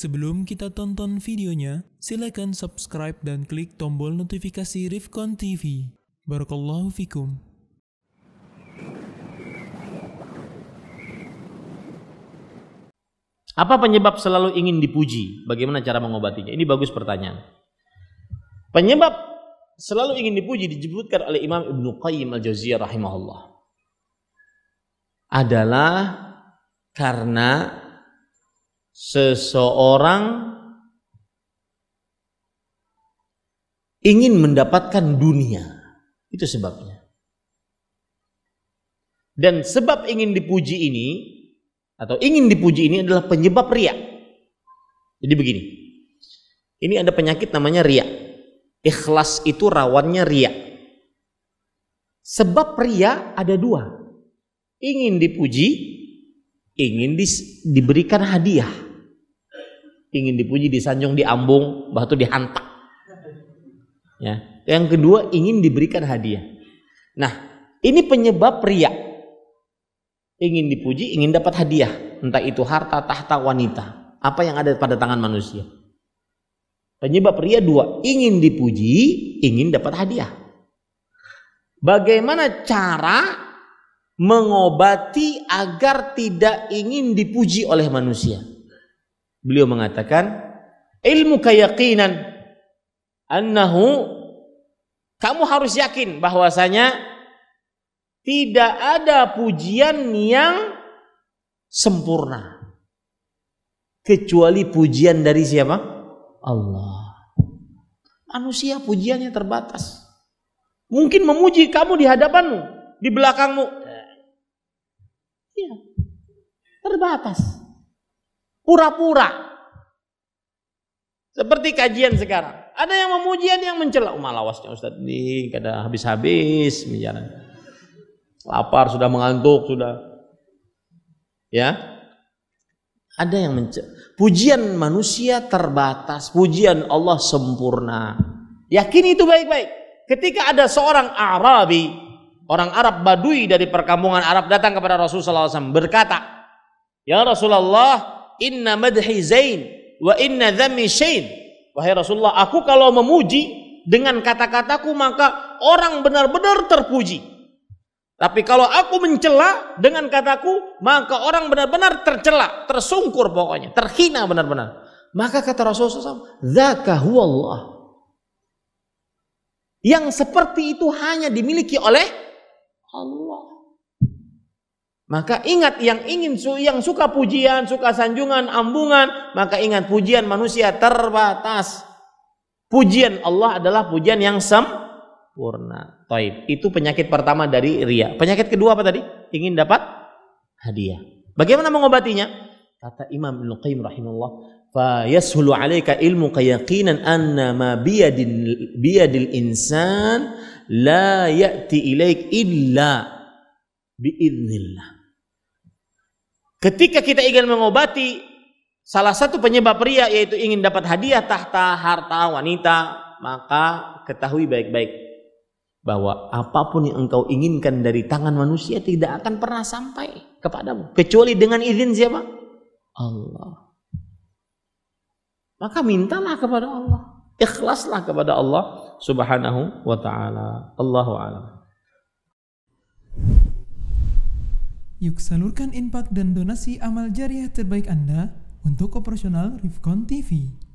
Sebelum kita tonton videonya, silakan subscribe dan klik tombol notifikasi Rifkon TV. Barakallahu fikum. Apa penyebab selalu ingin dipuji? Bagaimana cara mengobatinya? Ini bagus pertanyaan. Penyebab selalu ingin dipuji disebutkan oleh Imam Ibn Qayyim Al-Jauziyah rahimahullah adalah karena seseorang ingin mendapatkan dunia. Itu sebabnya. Dan sebab ingin dipuji ini atau ingin dipuji ini adalah penyebab riak. Jadi begini. Ini ada penyakit namanya riak. Ikhlas itu rawannya riak. Sebab riak ada dua. Ingin dipuji, ingin diberikan hadiah ingin dipuji disanjung diambung batu dihantak ya yang kedua ingin diberikan hadiah nah ini penyebab pria ingin dipuji ingin dapat hadiah entah itu harta tahta wanita apa yang ada pada tangan manusia penyebab pria dua ingin dipuji ingin dapat hadiah bagaimana cara mengobati agar tidak ingin dipuji oleh manusia Beliau mengatakan, ilmu keyakinan annahu kamu harus yakin bahwasanya tidak ada pujian yang sempurna kecuali pujian dari siapa? Allah. Manusia pujiannya terbatas. Mungkin memuji kamu di hadapanmu, di belakangmu. Ya. Terbatas. Pura-pura. Seperti kajian sekarang. Ada yang memuji, ada yang mencela. Umar Lawasnya Ustaz ini kada habis-habis menjalan. Lapar sudah mengantuk sudah. Ya. Ada yang mencela. Pujian manusia terbatas, pujian Allah sempurna. Yakin itu baik-baik. Ketika ada seorang Arabi, orang Arab Badui dari perkampungan Arab datang kepada Rasulullah SAW berkata, Ya Rasulullah, inna madhi zain wa inna dhammi syain. Wahai Rasulullah, aku kalau memuji dengan kata-kataku maka orang benar-benar terpuji. Tapi kalau aku mencela dengan kataku, maka orang benar-benar tercela, tersungkur pokoknya, terhina benar-benar. Maka kata Rasulullah SAW, Zaka Allah. Yang seperti itu hanya dimiliki oleh Allah. Maka ingat yang ingin yang suka pujian, suka sanjungan, ambungan, maka ingat pujian manusia terbatas. Pujian Allah adalah pujian yang sempurna. Taib. Itu penyakit pertama dari ria. Penyakit kedua apa tadi? Ingin dapat hadiah. Bagaimana mengobatinya? Kata Imam Ibnu Qayyim rahimahullah, "Fa yashulu 'alaika ilmu kayaqinan anna ma biyadin biyadil insan la ya'ti ilaik illa biidznillah." Ketika kita ingin mengobati salah satu penyebab pria yaitu ingin dapat hadiah tahta, harta, wanita, maka ketahui baik-baik bahwa apapun yang engkau inginkan dari tangan manusia tidak akan pernah sampai kepadamu kecuali dengan izin siapa? Allah. Maka mintalah kepada Allah, ikhlaslah kepada Allah Subhanahu wa taala. Allahu a'lam. Yuk salurkan impak dan donasi amal jariah terbaik Anda untuk operasional Rifkon TV.